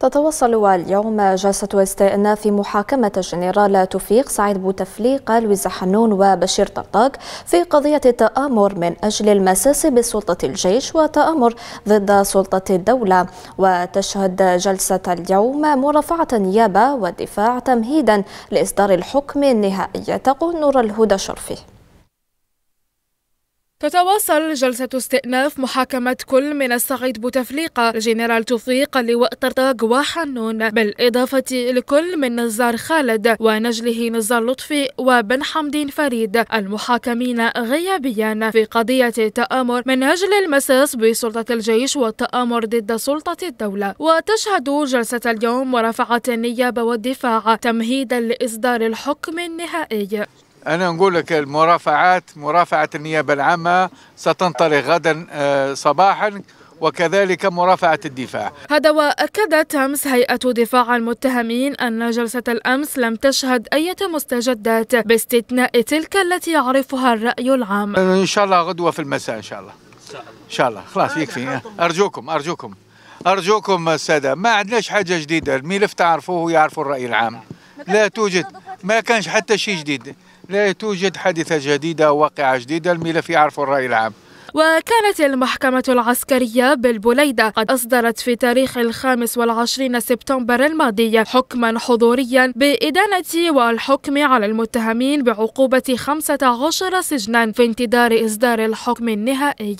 تتواصل اليوم جلسة استئناف محاكمة الجنرال توفيق سعيد بوتفليقة لويزا حنون وبشير طرطاق في قضية التآمر من أجل المساس بسلطة الجيش وتآمر ضد سلطة الدولة وتشهد جلسة اليوم مرافعة النيابة والدفاع تمهيدا لإصدار الحكم النهائي تقول نور الهدى شرفي تتواصل جلسة استئناف محاكمة كل من الصعيد بوتفليقة الجنرال توفيق اللواء طرطاق وحنون بالإضافة لكل من نزار خالد ونجله نزار لطفي وبن حمدين فريد المحاكمين غيابيا في قضية التآمر من أجل المساس بسلطة الجيش والتآمر ضد سلطة الدولة وتشهد جلسة اليوم مرافعة النيابة والدفاع تمهيدا لإصدار الحكم النهائي أنا نقول لك المرافعات مرافعة النيابة العامة ستنطلق غدا آه، صباحا وكذلك مرافعة الدفاع هذا وأكدت أمس هيئة دفاع المتهمين أن جلسة الأمس لم تشهد أي مستجدات باستثناء تلك التي يعرفها الرأي العام إن شاء الله غدوة في المساء إن شاء الله إن شاء الله خلاص يكفي أرجوكم أرجوكم أرجوكم السادة ما عندناش حاجة جديدة الملف تعرفوه يعرفوا الرأي العام لا توجد ما كانش حتى شيء جديد لا توجد حادثة جديدة واقعة جديدة الملف يعرفه الرأي العام وكانت المحكمة العسكرية بالبليدة قد أصدرت في تاريخ الخامس والعشرين سبتمبر الماضي حكما حضوريا بإدانة والحكم على المتهمين بعقوبة خمسة عشر سجنا في انتظار إصدار الحكم النهائي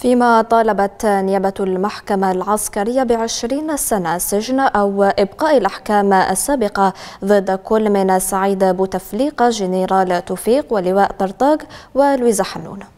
فيما طالبت نيابة المحكمة العسكرية بعشرين سنة سجن أو إبقاء الأحكام السابقة ضد كل من سعيد بوتفليقة جنرال توفيق ولواء طرطاق ولويزا حنون